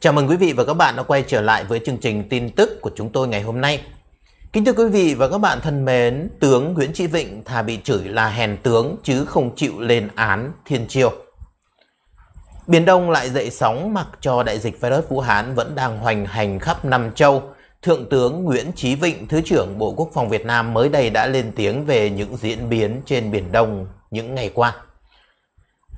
Chào mừng quý vị và các bạn đã quay trở lại với chương trình tin tức của chúng tôi ngày hôm nay. Kính thưa quý vị và các bạn thân mến, tướng Nguyễn Chí Vịnh thà bị chửi là hèn tướng chứ không chịu lên án thiên triều. Biển Đông lại dậy sóng mặc cho đại dịch virus Vũ Hán vẫn đang hoành hành khắp Nam Châu. Thượng tướng Nguyễn Chí Vịnh, Thứ trưởng Bộ Quốc phòng Việt Nam mới đây đã lên tiếng về những diễn biến trên Biển Đông những ngày qua.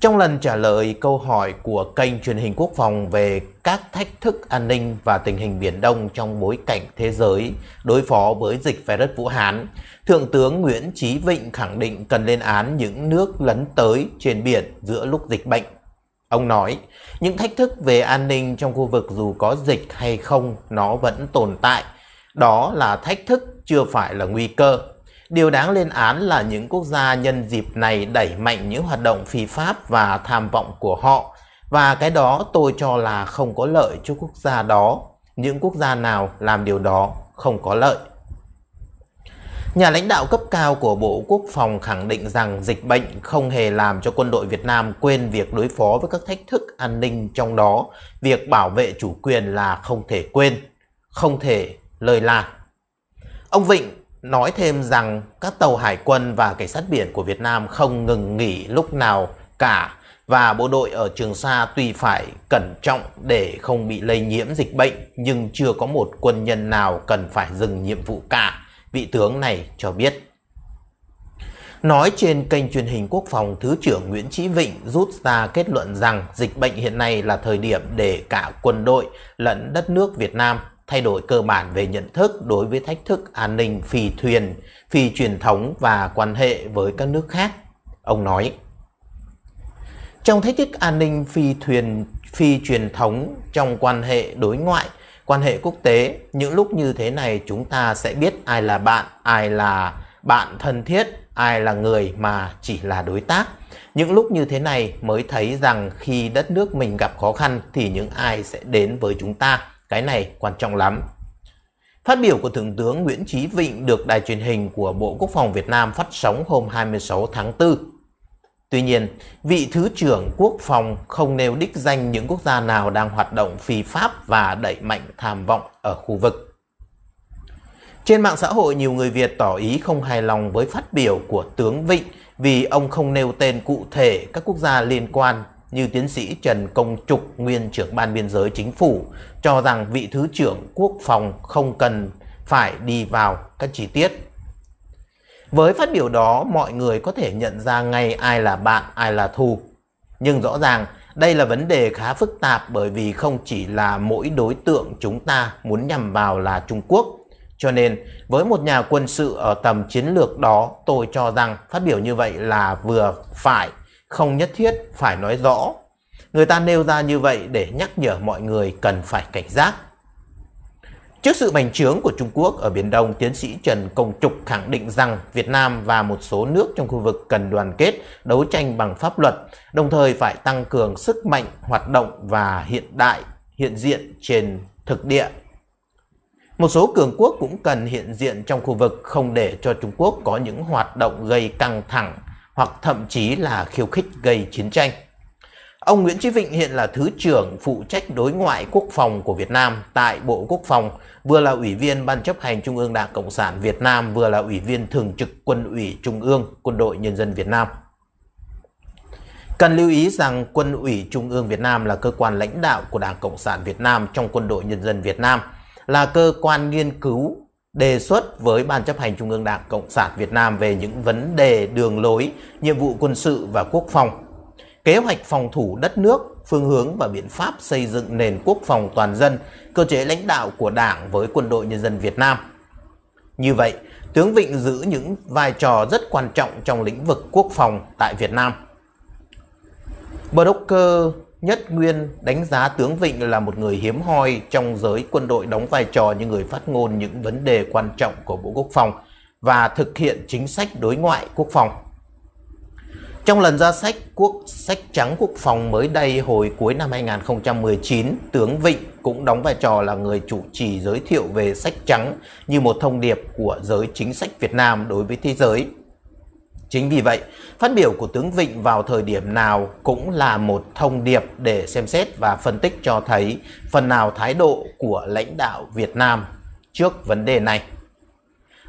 Trong lần trả lời câu hỏi của kênh truyền hình quốc phòng về các thách thức an ninh và tình hình Biển Đông trong bối cảnh thế giới đối phó với dịch virus Vũ Hán, Thượng tướng Nguyễn Trí Vịnh khẳng định cần lên án những nước lấn tới trên biển giữa lúc dịch bệnh. Ông nói, những thách thức về an ninh trong khu vực dù có dịch hay không nó vẫn tồn tại. Đó là thách thức chưa phải là nguy cơ. Điều đáng lên án là những quốc gia nhân dịp này đẩy mạnh những hoạt động phi pháp và tham vọng của họ, và cái đó tôi cho là không có lợi cho quốc gia đó. Những quốc gia nào làm điều đó không có lợi. Nhà lãnh đạo cấp cao của Bộ Quốc phòng khẳng định rằng dịch bệnh không hề làm cho quân đội Việt Nam quên việc đối phó với các thách thức an ninh trong đó, việc bảo vệ chủ quyền là không thể quên, không thể lời là. Ông Vịnh nói thêm rằng các tàu hải quân và cảnh sát biển của Việt Nam không ngừng nghỉ lúc nào cả và bộ đội ở Trường Sa tuy phải cẩn trọng để không bị lây nhiễm dịch bệnh nhưng chưa có một quân nhân nào cần phải dừng nhiệm vụ cả, vị tướng này cho biết. Nói trên kênh truyền hình quốc phòng, Thứ trưởng Nguyễn Chí Vịnh rút ra kết luận rằng dịch bệnh hiện nay là thời điểm để cả quân đội lẫn đất nước Việt Nam thay đổi cơ bản về nhận thức đối với thách thức an ninh phi thuyền, phi truyền thống và quan hệ với các nước khác. Ông nói, trong thách thức an ninh phi thuyền, phi truyền thống trong quan hệ đối ngoại, quan hệ quốc tế, những lúc như thế này chúng ta sẽ biết ai là bạn, ai là bạn thân thiết, ai là người mà chỉ là đối tác. Những lúc như thế này mới thấy rằng khi đất nước mình gặp khó khăn thì những ai sẽ đến với chúng ta cái này quan trọng lắm. Phát biểu của Thượng tướng Nguyễn Chí Vịnh được đài truyền hình của Bộ Quốc phòng Việt Nam phát sóng hôm 26 tháng 4. Tuy nhiên, vị Thứ trưởng Quốc phòng không nêu đích danh những quốc gia nào đang hoạt động phi pháp và đẩy mạnh tham vọng ở khu vực. Trên mạng xã hội, nhiều người Việt tỏ ý không hài lòng với phát biểu của tướng Vịnh vì ông không nêu tên cụ thể các quốc gia liên quan như tiến sĩ Trần Công Trục, nguyên trưởng ban biên giới chính phủ, cho rằng vị Thứ trưởng Quốc phòng không cần phải đi vào các chi tiết. Với phát biểu đó, mọi người có thể nhận ra ngay ai là bạn, ai là thù. Nhưng rõ ràng, đây là vấn đề khá phức tạp bởi vì không chỉ là mỗi đối tượng chúng ta muốn nhằm vào là Trung Quốc. Cho nên, với một nhà quân sự ở tầm chiến lược đó, tôi cho rằng phát biểu như vậy là vừa phải, không nhất thiết phải nói rõ Người ta nêu ra như vậy để nhắc nhở mọi người cần phải cảnh giác. Trước sự bành trướng của Trung Quốc ở Biển Đông, tiến sĩ Trần Công Trục khẳng định rằng Việt Nam và một số nước trong khu vực cần đoàn kết, đấu tranh bằng pháp luật, đồng thời phải tăng cường sức mạnh, hoạt động và hiện đại, hiện diện trên thực địa. Một số cường quốc cũng cần hiện diện trong khu vực không để cho Trung Quốc có những hoạt động gây căng thẳng hoặc thậm chí là khiêu khích gây chiến tranh. Ông Nguyễn Chí Vịnh hiện là Thứ trưởng phụ trách đối ngoại quốc phòng của Việt Nam tại Bộ Quốc phòng, vừa là Ủy viên Ban chấp hành Trung ương Đảng Cộng sản Việt Nam, vừa là Ủy viên Thường trực Quân ủy Trung ương Quân đội Nhân dân Việt Nam. Cần lưu ý rằng Quân ủy Trung ương Việt Nam là cơ quan lãnh đạo của Đảng Cộng sản Việt Nam trong Quân đội Nhân dân Việt Nam, là cơ quan nghiên cứu đề xuất với Ban chấp hành Trung ương Đảng Cộng sản Việt Nam về những vấn đề đường lối, nhiệm vụ quân sự và quốc phòng kế hoạch phòng thủ đất nước, phương hướng và biện pháp xây dựng nền quốc phòng toàn dân, cơ chế lãnh đạo của Đảng với quân đội nhân dân Việt Nam. Như vậy, tướng Vịnh giữ những vai trò rất quan trọng trong lĩnh vực quốc phòng tại Việt Nam. Broker Nhất Nguyên đánh giá tướng Vịnh là một người hiếm hoi trong giới quân đội đóng vai trò như người phát ngôn những vấn đề quan trọng của Bộ Quốc phòng và thực hiện chính sách đối ngoại quốc phòng. Trong lần ra sách quốc sách trắng quốc phòng mới đây hồi cuối năm 2019, tướng Vịnh cũng đóng vai trò là người chủ trì giới thiệu về sách trắng như một thông điệp của giới chính sách Việt Nam đối với thế giới. Chính vì vậy, phát biểu của tướng Vịnh vào thời điểm nào cũng là một thông điệp để xem xét và phân tích cho thấy phần nào thái độ của lãnh đạo Việt Nam trước vấn đề này.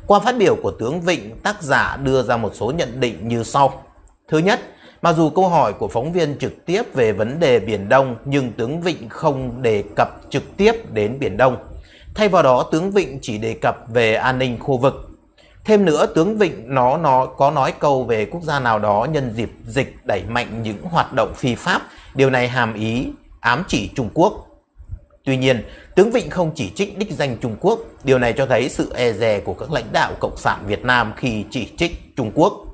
Qua phát biểu của tướng Vịnh, tác giả đưa ra một số nhận định như sau. Thứ nhất, mặc dù câu hỏi của phóng viên trực tiếp về vấn đề Biển Đông nhưng tướng Vịnh không đề cập trực tiếp đến Biển Đông. Thay vào đó, tướng Vịnh chỉ đề cập về an ninh khu vực. Thêm nữa, tướng Vịnh nó nó có nói câu về quốc gia nào đó nhân dịp dịch đẩy mạnh những hoạt động phi pháp. Điều này hàm ý ám chỉ Trung Quốc. Tuy nhiên, tướng Vịnh không chỉ trích đích danh Trung Quốc. Điều này cho thấy sự e dè của các lãnh đạo Cộng sản Việt Nam khi chỉ trích Trung Quốc.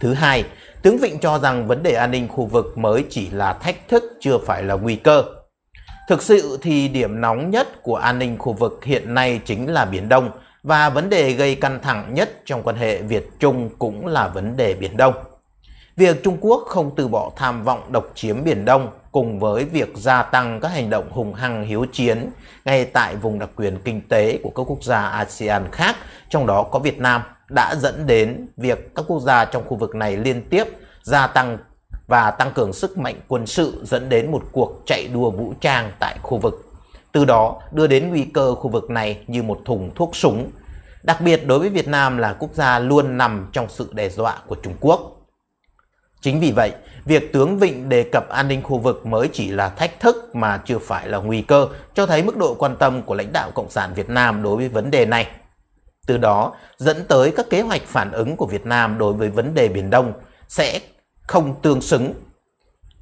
Thứ hai, tướng Vịnh cho rằng vấn đề an ninh khu vực mới chỉ là thách thức chưa phải là nguy cơ. Thực sự thì điểm nóng nhất của an ninh khu vực hiện nay chính là Biển Đông và vấn đề gây căng thẳng nhất trong quan hệ Việt-Trung cũng là vấn đề Biển Đông. Việc Trung Quốc không từ bỏ tham vọng độc chiếm Biển Đông cùng với việc gia tăng các hành động hùng hăng hiếu chiến ngay tại vùng đặc quyền kinh tế của các quốc gia ASEAN khác, trong đó có Việt Nam, đã dẫn đến việc các quốc gia trong khu vực này liên tiếp gia tăng và tăng cường sức mạnh quân sự dẫn đến một cuộc chạy đua vũ trang tại khu vực. Từ đó đưa đến nguy cơ khu vực này như một thùng thuốc súng. Đặc biệt đối với Việt Nam là quốc gia luôn nằm trong sự đe dọa của Trung Quốc. Chính vì vậy, việc tướng Vịnh đề cập an ninh khu vực mới chỉ là thách thức mà chưa phải là nguy cơ, cho thấy mức độ quan tâm của lãnh đạo Cộng sản Việt Nam đối với vấn đề này. Từ đó, dẫn tới các kế hoạch phản ứng của Việt Nam đối với vấn đề Biển Đông sẽ không tương xứng.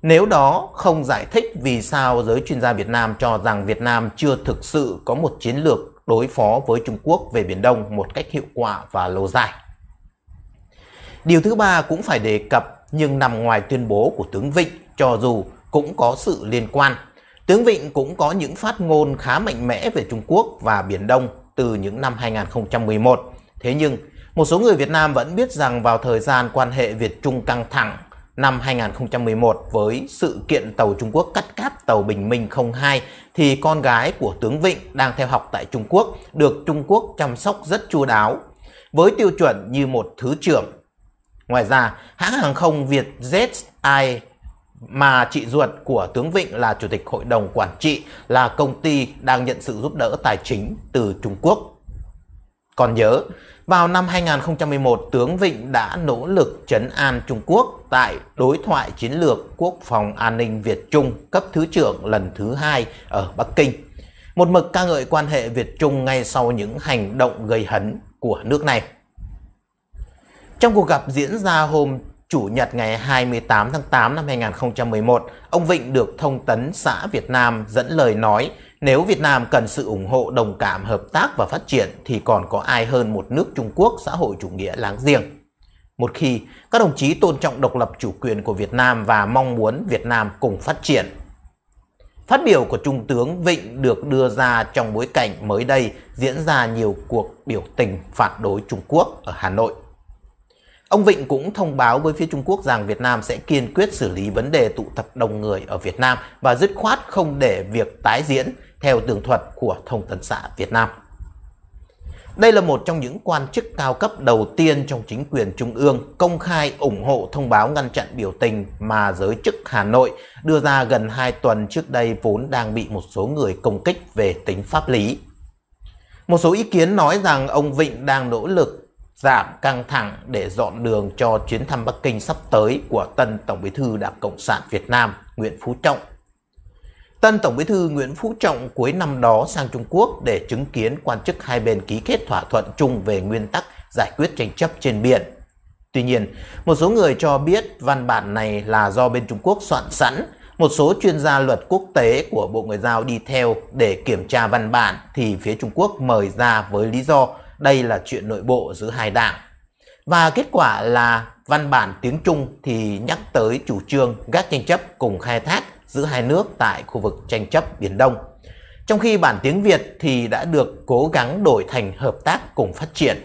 Nếu đó không giải thích vì sao giới chuyên gia Việt Nam cho rằng Việt Nam chưa thực sự có một chiến lược đối phó với Trung Quốc về Biển Đông một cách hiệu quả và lâu dài. Điều thứ ba cũng phải đề cập nhưng nằm ngoài tuyên bố của tướng Vịnh cho dù cũng có sự liên quan. Tướng Vịnh cũng có những phát ngôn khá mạnh mẽ về Trung Quốc và Biển Đông từ những năm 2011. Thế nhưng, một số người Việt Nam vẫn biết rằng vào thời gian quan hệ Việt-Trung căng thẳng năm 2011 với sự kiện tàu Trung Quốc cắt cáp tàu Bình Minh 02 thì con gái của tướng Vịnh đang theo học tại Trung Quốc được Trung Quốc chăm sóc rất chu đáo. Với tiêu chuẩn như một thứ trưởng Ngoài ra, hãng hàng không Vietjet Air mà chị ruột của tướng Vịnh là chủ tịch hội đồng quản trị là công ty đang nhận sự giúp đỡ tài chính từ Trung Quốc. Còn nhớ, vào năm 2011, tướng Vịnh đã nỗ lực chấn an Trung Quốc tại đối thoại chiến lược quốc phòng an ninh Việt Trung cấp thứ trưởng lần thứ hai ở Bắc Kinh. Một mực ca ngợi quan hệ Việt Trung ngay sau những hành động gây hấn của nước này. Trong cuộc gặp diễn ra hôm Chủ nhật ngày 28 tháng 8 năm 2011, ông Vịnh được thông tấn xã Việt Nam dẫn lời nói nếu Việt Nam cần sự ủng hộ đồng cảm hợp tác và phát triển thì còn có ai hơn một nước Trung Quốc xã hội chủ nghĩa láng giềng. Một khi các đồng chí tôn trọng độc lập chủ quyền của Việt Nam và mong muốn Việt Nam cùng phát triển. Phát biểu của Trung tướng Vịnh được đưa ra trong bối cảnh mới đây diễn ra nhiều cuộc biểu tình phản đối Trung Quốc ở Hà Nội. Ông Vịnh cũng thông báo với phía Trung Quốc rằng Việt Nam sẽ kiên quyết xử lý vấn đề tụ tập đông người ở Việt Nam và dứt khoát không để việc tái diễn theo tường thuật của Thông tấn xã Việt Nam. Đây là một trong những quan chức cao cấp đầu tiên trong chính quyền trung ương công khai ủng hộ thông báo ngăn chặn biểu tình mà giới chức Hà Nội đưa ra gần 2 tuần trước đây vốn đang bị một số người công kích về tính pháp lý. Một số ý kiến nói rằng ông Vịnh đang nỗ lực giảm căng thẳng để dọn đường cho chuyến thăm Bắc Kinh sắp tới của tân Tổng Bí thư Đảng Cộng sản Việt Nam Nguyễn Phú Trọng. Tân Tổng Bí thư Nguyễn Phú Trọng cuối năm đó sang Trung Quốc để chứng kiến quan chức hai bên ký kết thỏa thuận chung về nguyên tắc giải quyết tranh chấp trên biển. Tuy nhiên, một số người cho biết văn bản này là do bên Trung Quốc soạn sẵn, một số chuyên gia luật quốc tế của Bộ Ngoại giao đi theo để kiểm tra văn bản thì phía Trung Quốc mời ra với lý do đây là chuyện nội bộ giữa hai đảng. Và kết quả là văn bản tiếng Trung thì nhắc tới chủ trương gác tranh chấp cùng khai thác giữa hai nước tại khu vực tranh chấp Biển Đông. Trong khi bản tiếng Việt thì đã được cố gắng đổi thành hợp tác cùng phát triển.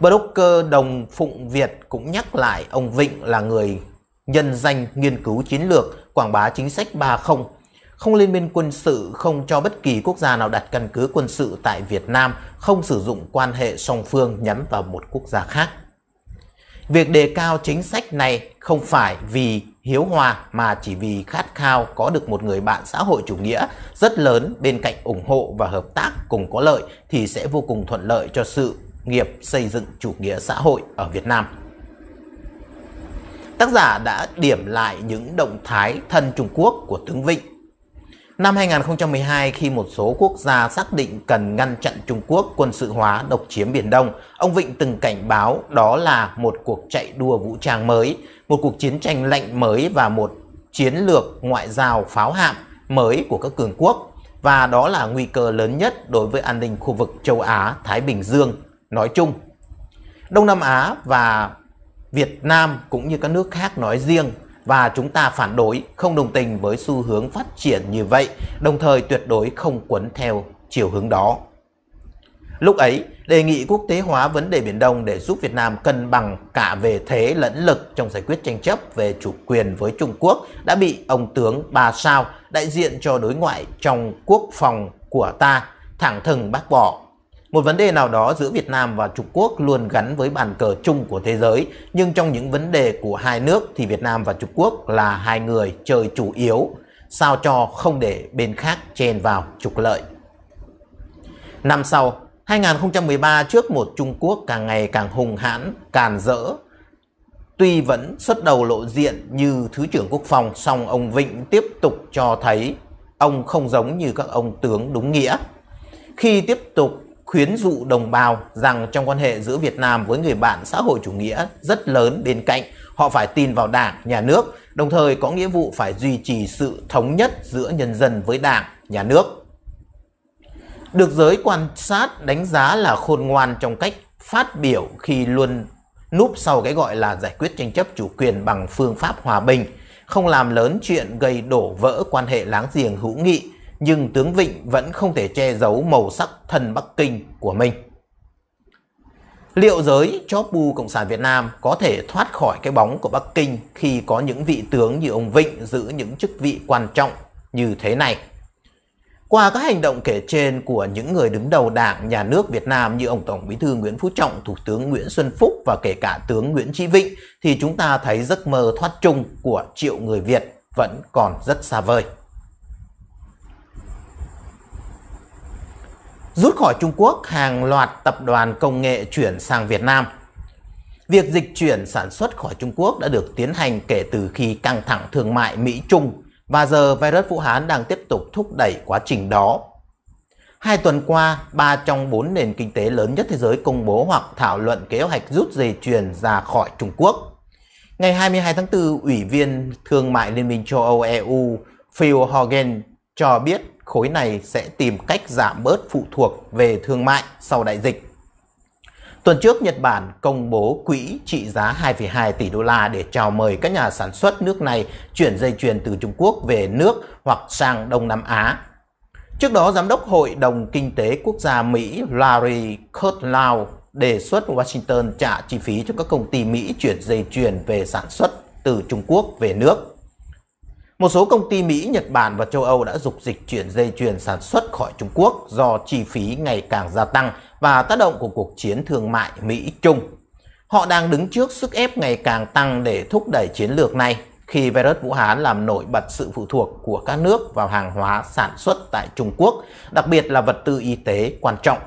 Broker Đồng Phụng Việt cũng nhắc lại ông Vịnh là người nhân danh nghiên cứu chiến lược quảng bá chính sách 30 không liên minh quân sự, không cho bất kỳ quốc gia nào đặt căn cứ quân sự tại Việt Nam, không sử dụng quan hệ song phương nhắm vào một quốc gia khác. Việc đề cao chính sách này không phải vì hiếu hòa mà chỉ vì khát khao có được một người bạn xã hội chủ nghĩa rất lớn bên cạnh ủng hộ và hợp tác cùng có lợi thì sẽ vô cùng thuận lợi cho sự nghiệp xây dựng chủ nghĩa xã hội ở Việt Nam. Tác giả đã điểm lại những động thái thân Trung Quốc của tướng Vịnh Năm 2012, khi một số quốc gia xác định cần ngăn chặn Trung Quốc quân sự hóa độc chiếm Biển Đông, ông Vịnh từng cảnh báo đó là một cuộc chạy đua vũ trang mới, một cuộc chiến tranh lạnh mới và một chiến lược ngoại giao pháo hạm mới của các cường quốc. Và đó là nguy cơ lớn nhất đối với an ninh khu vực châu Á-Thái Bình Dương nói chung. Đông Nam Á và Việt Nam cũng như các nước khác nói riêng và chúng ta phản đối, không đồng tình với xu hướng phát triển như vậy, đồng thời tuyệt đối không quấn theo chiều hướng đó. Lúc ấy, đề nghị quốc tế hóa vấn đề Biển Đông để giúp Việt Nam cân bằng cả về thế lẫn lực trong giải quyết tranh chấp về chủ quyền với Trung Quốc đã bị ông tướng Bà Sao, đại diện cho đối ngoại trong quốc phòng của ta, thẳng thừng bác bỏ một vấn đề nào đó giữa Việt Nam và Trung Quốc luôn gắn với bàn cờ chung của thế giới, nhưng trong những vấn đề của hai nước thì Việt Nam và Trung Quốc là hai người chơi chủ yếu, sao cho không để bên khác chen vào trục lợi. Năm sau, 2013 trước một Trung Quốc càng ngày càng hùng hãn, càn rỡ, Tuy vẫn xuất đầu lộ diện như Thứ trưởng Quốc phòng, song ông Vịnh tiếp tục cho thấy ông không giống như các ông tướng đúng nghĩa. Khi tiếp tục khuyến dụ đồng bào rằng trong quan hệ giữa Việt Nam với người bạn xã hội chủ nghĩa rất lớn bên cạnh, họ phải tin vào đảng, nhà nước, đồng thời có nghĩa vụ phải duy trì sự thống nhất giữa nhân dân với đảng, nhà nước. Được giới quan sát đánh giá là khôn ngoan trong cách phát biểu khi luôn núp sau cái gọi là giải quyết tranh chấp chủ quyền bằng phương pháp hòa bình, không làm lớn chuyện gây đổ vỡ quan hệ láng giềng hữu nghị, nhưng tướng Vịnh vẫn không thể che giấu màu sắc thần Bắc Kinh của mình. Liệu giới chóp bu Cộng sản Việt Nam có thể thoát khỏi cái bóng của Bắc Kinh khi có những vị tướng như ông Vịnh giữ những chức vị quan trọng như thế này? Qua các hành động kể trên của những người đứng đầu đảng, nhà nước Việt Nam như ông Tổng Bí thư Nguyễn Phú Trọng, Thủ tướng Nguyễn Xuân Phúc và kể cả tướng Nguyễn Chí Vịnh thì chúng ta thấy giấc mơ thoát chung của triệu người Việt vẫn còn rất xa vời. rút khỏi Trung Quốc, hàng loạt tập đoàn công nghệ chuyển sang Việt Nam. Việc dịch chuyển sản xuất khỏi Trung Quốc đã được tiến hành kể từ khi căng thẳng thương mại Mỹ-Trung và giờ virus Vũ Hán đang tiếp tục thúc đẩy quá trình đó. Hai tuần qua, ba trong bốn nền kinh tế lớn nhất thế giới công bố hoặc thảo luận kế hoạch rút dây chuyền ra khỏi Trung Quốc. Ngày 22 tháng 4, Ủy viên Thương mại Liên minh châu Âu EU Phil Hogan cho biết khối này sẽ tìm cách giảm bớt phụ thuộc về thương mại sau đại dịch. Tuần trước, Nhật Bản công bố quỹ trị giá 2,2 tỷ đô la để chào mời các nhà sản xuất nước này chuyển dây chuyền từ Trung Quốc về nước hoặc sang Đông Nam Á. Trước đó, Giám đốc Hội đồng Kinh tế Quốc gia Mỹ Larry Kudlow đề xuất Washington trả chi phí cho các công ty Mỹ chuyển dây chuyền về sản xuất từ Trung Quốc về nước. Một số công ty Mỹ, Nhật Bản và châu Âu đã dục dịch chuyển dây chuyền sản xuất khỏi Trung Quốc do chi phí ngày càng gia tăng và tác động của cuộc chiến thương mại Mỹ-Trung. Họ đang đứng trước sức ép ngày càng tăng để thúc đẩy chiến lược này khi virus Vũ Hán làm nổi bật sự phụ thuộc của các nước vào hàng hóa sản xuất tại Trung Quốc, đặc biệt là vật tư y tế quan trọng.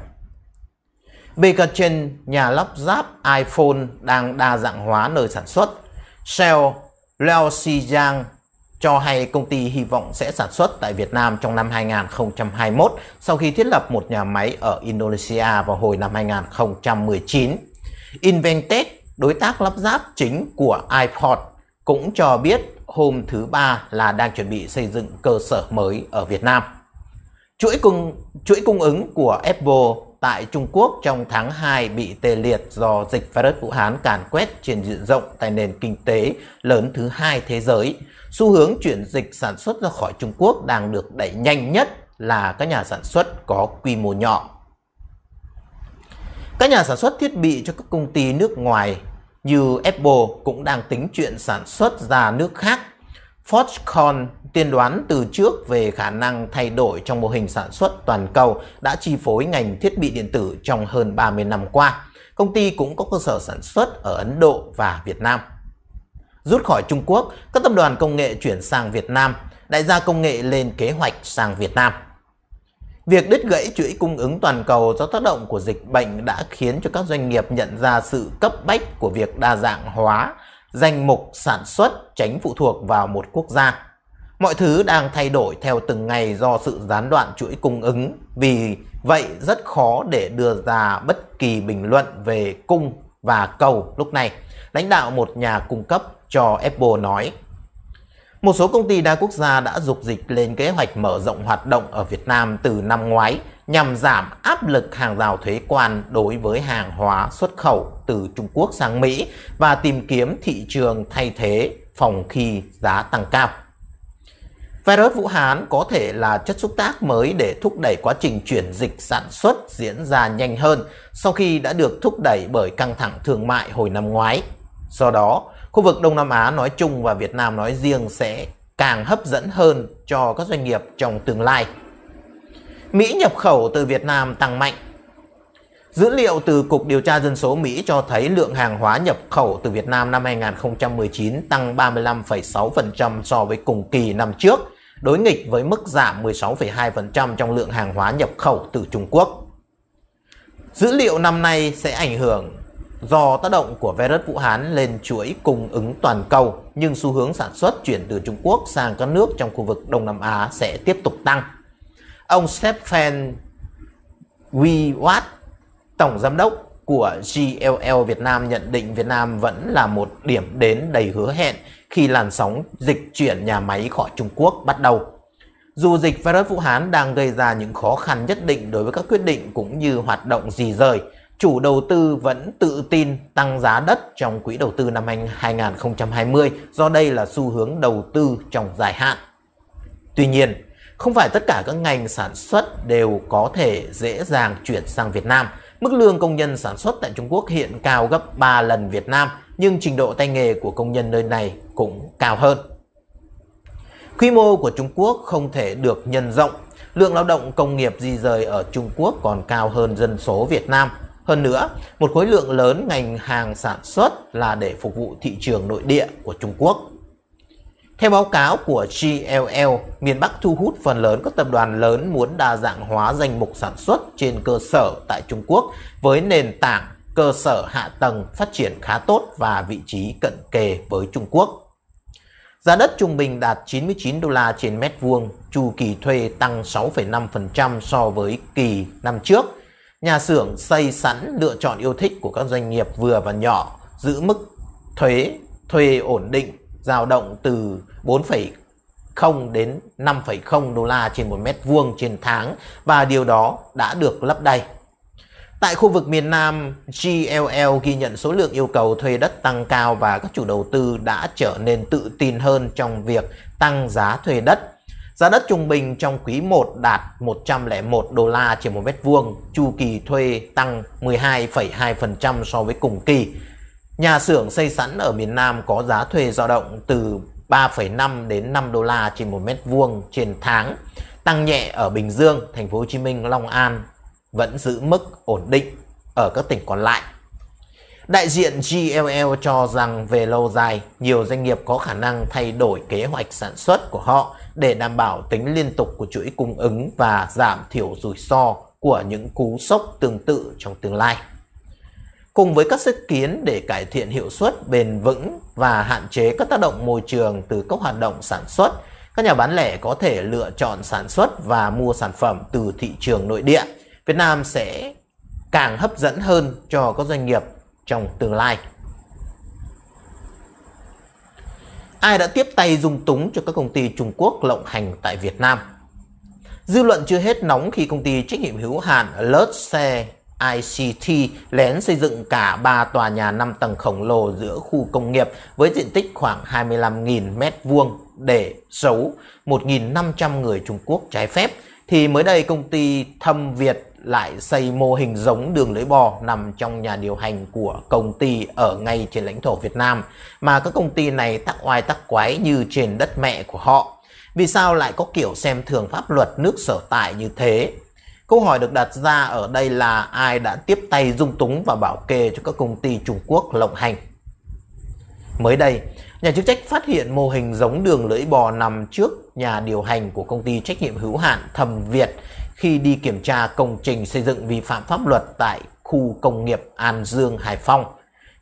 Begachen, nhà lắp ráp iPhone đang đa dạng hóa nơi sản xuất. Shell, Leo Xi cho hay công ty hy vọng sẽ sản xuất tại Việt Nam trong năm 2021 sau khi thiết lập một nhà máy ở Indonesia vào hồi năm 2019. Inventec, đối tác lắp ráp chính của iPod, cũng cho biết hôm thứ Ba là đang chuẩn bị xây dựng cơ sở mới ở Việt Nam. Chuỗi cung, chuỗi cung ứng của Apple tại Trung Quốc trong tháng 2 bị tê liệt do dịch virus Vũ Hán càn quét trên diện rộng tại nền kinh tế lớn thứ hai thế giới. Xu hướng chuyển dịch sản xuất ra khỏi Trung Quốc đang được đẩy nhanh nhất là các nhà sản xuất có quy mô nhỏ. Các nhà sản xuất thiết bị cho các công ty nước ngoài như Apple cũng đang tính chuyện sản xuất ra nước khác. Foxconn tiên đoán từ trước về khả năng thay đổi trong mô hình sản xuất toàn cầu đã chi phối ngành thiết bị điện tử trong hơn 30 năm qua. Công ty cũng có cơ sở sản xuất ở Ấn Độ và Việt Nam. Rút khỏi Trung Quốc, các tập đoàn công nghệ chuyển sang Việt Nam, đại gia công nghệ lên kế hoạch sang Việt Nam. Việc đứt gãy chuỗi cung ứng toàn cầu do tác động của dịch bệnh đã khiến cho các doanh nghiệp nhận ra sự cấp bách của việc đa dạng hóa danh mục sản xuất tránh phụ thuộc vào một quốc gia. Mọi thứ đang thay đổi theo từng ngày do sự gián đoạn chuỗi cung ứng, vì vậy rất khó để đưa ra bất kỳ bình luận về cung và cầu lúc này. Lãnh đạo một nhà cung cấp cho Apple nói, một số công ty đa quốc gia đã dục dịch lên kế hoạch mở rộng hoạt động ở Việt Nam từ năm ngoái nhằm giảm áp lực hàng rào thuế quan đối với hàng hóa xuất khẩu từ Trung Quốc sang Mỹ và tìm kiếm thị trường thay thế phòng khi giá tăng cao. Virus Vũ Hán có thể là chất xúc tác mới để thúc đẩy quá trình chuyển dịch sản xuất diễn ra nhanh hơn sau khi đã được thúc đẩy bởi căng thẳng thương mại hồi năm ngoái. Do đó, khu vực Đông Nam Á nói chung và Việt Nam nói riêng sẽ càng hấp dẫn hơn cho các doanh nghiệp trong tương lai. Mỹ nhập khẩu từ Việt Nam tăng mạnh Dữ liệu từ Cục Điều tra Dân số Mỹ cho thấy lượng hàng hóa nhập khẩu từ Việt Nam năm 2019 tăng 35,6% so với cùng kỳ năm trước đối nghịch với mức giảm 16,2% trong lượng hàng hóa nhập khẩu từ Trung Quốc. Dữ liệu năm nay sẽ ảnh hưởng do tác động của virus Vũ Hán lên chuỗi cung ứng toàn cầu, nhưng xu hướng sản xuất chuyển từ Trung Quốc sang các nước trong khu vực Đông Nam Á sẽ tiếp tục tăng. Ông Stephen Wiwat, Tổng Giám đốc của GLL Việt Nam nhận định Việt Nam vẫn là một điểm đến đầy hứa hẹn khi làn sóng dịch chuyển nhà máy khỏi Trung Quốc bắt đầu. Dù dịch virus Vũ Hán đang gây ra những khó khăn nhất định đối với các quyết định cũng như hoạt động gì rời, chủ đầu tư vẫn tự tin tăng giá đất trong quỹ đầu tư năm 2020 do đây là xu hướng đầu tư trong dài hạn. Tuy nhiên, không phải tất cả các ngành sản xuất đều có thể dễ dàng chuyển sang Việt Nam. Mức lương công nhân sản xuất tại Trung Quốc hiện cao gấp 3 lần Việt Nam nhưng trình độ tay nghề của công nhân nơi này cũng cao hơn. Quy mô của Trung Quốc không thể được nhân rộng, lượng lao động công nghiệp di rời ở Trung Quốc còn cao hơn dân số Việt Nam. Hơn nữa, một khối lượng lớn ngành hàng sản xuất là để phục vụ thị trường nội địa của Trung Quốc. Theo báo cáo của GLL, miền Bắc thu hút phần lớn các tập đoàn lớn muốn đa dạng hóa danh mục sản xuất trên cơ sở tại Trung Quốc với nền tảng cơ sở hạ tầng phát triển khá tốt và vị trí cận kề với Trung Quốc. Giá đất trung bình đạt 99 đô la trên mét vuông, chu kỳ thuê tăng 6,5% so với kỳ năm trước. Nhà xưởng xây sẵn lựa chọn yêu thích của các doanh nghiệp vừa và nhỏ, giữ mức thuế thuê ổn định, dao động từ 4,0 đến 5,0 đô la trên một mét vuông trên tháng và điều đó đã được lấp đầy. Tại khu vực miền Nam, GLL ghi nhận số lượng yêu cầu thuê đất tăng cao và các chủ đầu tư đã trở nên tự tin hơn trong việc tăng giá thuê đất. Giá đất trung bình trong quý 1 đạt 101 đô la trên 1 mét vuông, chu kỳ thuê tăng 12,2% so với cùng kỳ. Nhà xưởng xây sẵn ở miền Nam có giá thuê dao động từ 3,5 đến 5 đô la trên 1 mét vuông trên tháng, tăng nhẹ ở Bình Dương, Thành phố Hồ Chí Minh, Long An, vẫn giữ mức ổn định ở các tỉnh còn lại. Đại diện GLL cho rằng về lâu dài, nhiều doanh nghiệp có khả năng thay đổi kế hoạch sản xuất của họ để đảm bảo tính liên tục của chuỗi cung ứng và giảm thiểu rủi ro của những cú sốc tương tự trong tương lai. Cùng với các sức kiến để cải thiện hiệu suất bền vững và hạn chế các tác động môi trường từ các hoạt động sản xuất, các nhà bán lẻ có thể lựa chọn sản xuất và mua sản phẩm từ thị trường nội địa Việt Nam sẽ càng hấp dẫn hơn cho các doanh nghiệp trong tương lai. Ai đã tiếp tay dung túng cho các công ty Trung Quốc lộng hành tại Việt Nam? Dư luận chưa hết nóng khi công ty trách nhiệm hữu hạn Lotse ICT lén xây dựng cả 3 tòa nhà 5 tầng khổng lồ giữa khu công nghiệp với diện tích khoảng 25.000 m2 để giấu 1.500 người Trung Quốc trái phép thì mới đây công ty Thâm Việt lại xây mô hình giống đường lưỡi bò nằm trong nhà điều hành của công ty ở ngay trên lãnh thổ Việt Nam mà các công ty này tắc oai tắc quái như trên đất mẹ của họ. Vì sao lại có kiểu xem thường pháp luật nước sở tại như thế? Câu hỏi được đặt ra ở đây là ai đã tiếp tay dung túng và bảo kê cho các công ty Trung Quốc lộng hành? Mới đây, nhà chức trách phát hiện mô hình giống đường lưỡi bò nằm trước nhà điều hành của công ty trách nhiệm hữu hạn Thẩm Việt khi đi kiểm tra công trình xây dựng vi phạm pháp luật tại khu công nghiệp An Dương, Hải Phòng.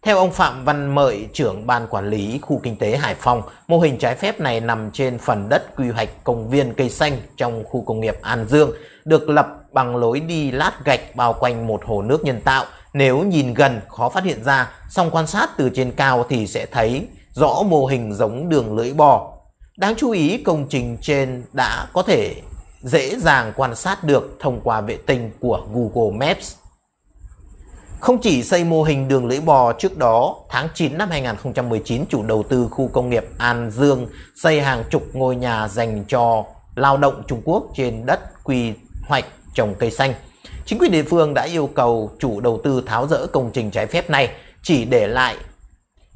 Theo ông Phạm Văn Mợi, trưởng Ban Quản lý Khu Kinh tế Hải Phòng, mô hình trái phép này nằm trên phần đất quy hoạch công viên cây xanh trong khu công nghiệp An Dương, được lập bằng lối đi lát gạch bao quanh một hồ nước nhân tạo. Nếu nhìn gần khó phát hiện ra, song quan sát từ trên cao thì sẽ thấy rõ mô hình giống đường lưỡi bò. Đáng chú ý công trình trên đã có thể dễ dàng quan sát được thông qua vệ tinh của Google Maps. Không chỉ xây mô hình đường lưỡi bò trước đó, tháng 9 năm 2019, chủ đầu tư khu công nghiệp An Dương xây hàng chục ngôi nhà dành cho lao động Trung Quốc trên đất quy hoạch trồng cây xanh. Chính quyền địa phương đã yêu cầu chủ đầu tư tháo rỡ công trình trái phép này, chỉ để lại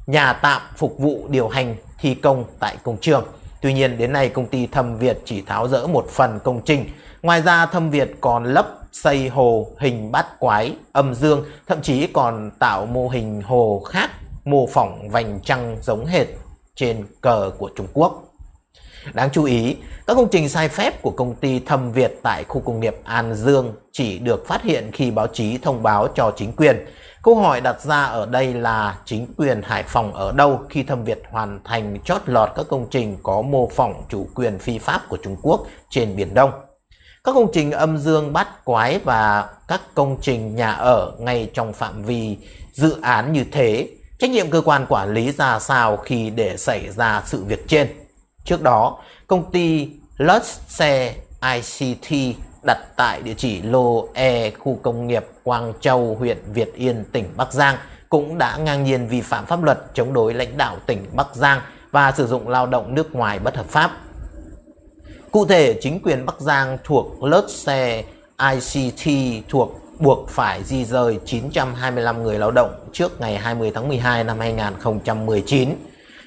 nhà tạm phục vụ điều hành thi công tại công trường. Tuy nhiên đến nay công ty Thâm Việt chỉ tháo rỡ một phần công trình. Ngoài ra Thâm Việt còn lấp xây hồ hình bát quái âm dương, thậm chí còn tạo mô hình hồ khác mô phỏng vành trăng giống hệt trên cờ của Trung Quốc. Đáng chú ý, các công trình sai phép của công ty Thâm Việt tại khu công nghiệp An Dương chỉ được phát hiện khi báo chí thông báo cho chính quyền. Câu hỏi đặt ra ở đây là chính quyền Hải Phòng ở đâu khi Thâm Việt hoàn thành chót lọt các công trình có mô phỏng chủ quyền phi pháp của Trung Quốc trên Biển Đông. Các công trình âm dương bát quái và các công trình nhà ở ngay trong phạm vi dự án như thế, trách nhiệm cơ quan quản lý ra sao khi để xảy ra sự việc trên. Trước đó, công ty Lutze ICT đặt tại địa chỉ lô E khu công nghiệp Quang Châu, huyện Việt Yên, tỉnh Bắc Giang cũng đã ngang nhiên vi phạm pháp luật chống đối lãnh đạo tỉnh Bắc Giang và sử dụng lao động nước ngoài bất hợp pháp. Cụ thể, chính quyền Bắc Giang thuộc lớp xe ICT thuộc buộc phải di rời 925 người lao động trước ngày 20 tháng 12 năm 2019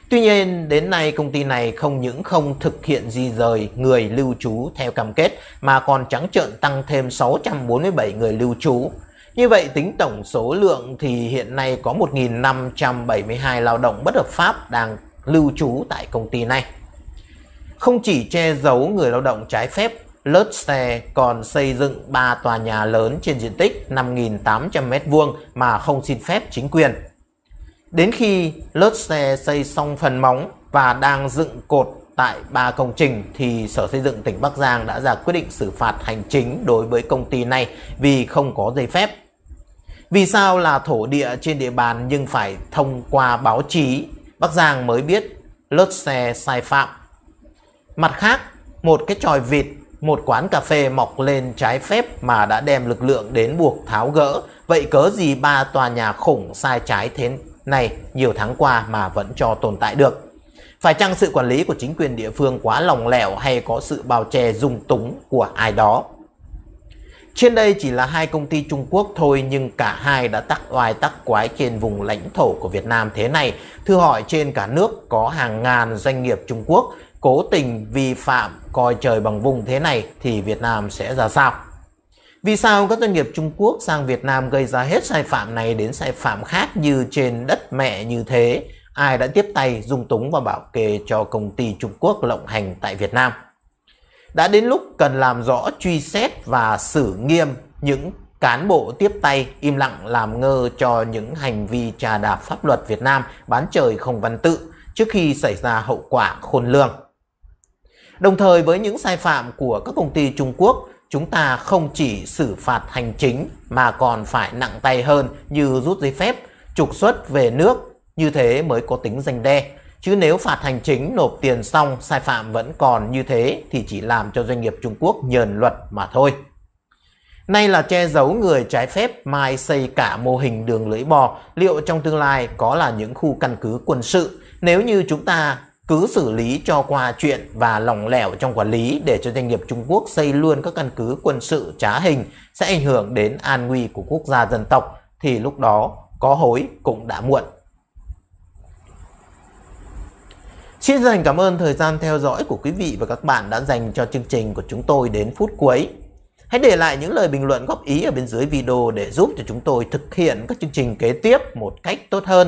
Tuy nhiên, đến nay công ty này không những không thực hiện di rời người lưu trú theo cam kết mà còn trắng trợn tăng thêm 647 người lưu trú. Như vậy tính tổng số lượng thì hiện nay có 1.572 lao động bất hợp pháp đang lưu trú tại công ty này. Không chỉ che giấu người lao động trái phép, Lớt Xe còn xây dựng 3 tòa nhà lớn trên diện tích 5.800m2 mà không xin phép chính quyền. Đến khi lớt xe xây xong phần móng và đang dựng cột tại ba công trình thì Sở Xây dựng tỉnh Bắc Giang đã ra quyết định xử phạt hành chính đối với công ty này vì không có giấy phép. Vì sao là thổ địa trên địa bàn nhưng phải thông qua báo chí, Bắc Giang mới biết lốt xe sai phạm. Mặt khác, một cái tròi vịt, một quán cà phê mọc lên trái phép mà đã đem lực lượng đến buộc tháo gỡ, vậy cớ gì ba tòa nhà khủng sai trái thế này nhiều tháng qua mà vẫn cho tồn tại được. Phải chăng sự quản lý của chính quyền địa phương quá lòng lẻo hay có sự bào che dung túng của ai đó? Trên đây chỉ là hai công ty Trung Quốc thôi nhưng cả hai đã tắc oai tắc quái trên vùng lãnh thổ của Việt Nam thế này. Thư hỏi trên cả nước có hàng ngàn doanh nghiệp Trung Quốc cố tình vi phạm coi trời bằng vùng thế này thì Việt Nam sẽ ra sao? Vì sao các doanh nghiệp Trung Quốc sang Việt Nam gây ra hết sai phạm này đến sai phạm khác như trên đất mẹ như thế? Ai đã tiếp tay dung túng và bảo kê cho công ty Trung Quốc lộng hành tại Việt Nam? Đã đến lúc cần làm rõ truy xét và xử nghiêm những cán bộ tiếp tay im lặng làm ngơ cho những hành vi trà đạp pháp luật Việt Nam bán trời không văn tự trước khi xảy ra hậu quả khôn lường. Đồng thời với những sai phạm của các công ty Trung Quốc, chúng ta không chỉ xử phạt hành chính mà còn phải nặng tay hơn như rút giấy phép, trục xuất về nước, như thế mới có tính danh đe. Chứ nếu phạt hành chính nộp tiền xong sai phạm vẫn còn như thế thì chỉ làm cho doanh nghiệp Trung Quốc nhờn luật mà thôi. Nay là che giấu người trái phép mai xây cả mô hình đường lưỡi bò, liệu trong tương lai có là những khu căn cứ quân sự nếu như chúng ta cứ xử lý cho qua chuyện và lỏng lẻo trong quản lý để cho doanh nghiệp Trung Quốc xây luôn các căn cứ quân sự trá hình sẽ ảnh hưởng đến an nguy của quốc gia dân tộc thì lúc đó có hối cũng đã muộn. Xin dành cảm ơn thời gian theo dõi của quý vị và các bạn đã dành cho chương trình của chúng tôi đến phút cuối. Hãy để lại những lời bình luận góp ý ở bên dưới video để giúp cho chúng tôi thực hiện các chương trình kế tiếp một cách tốt hơn.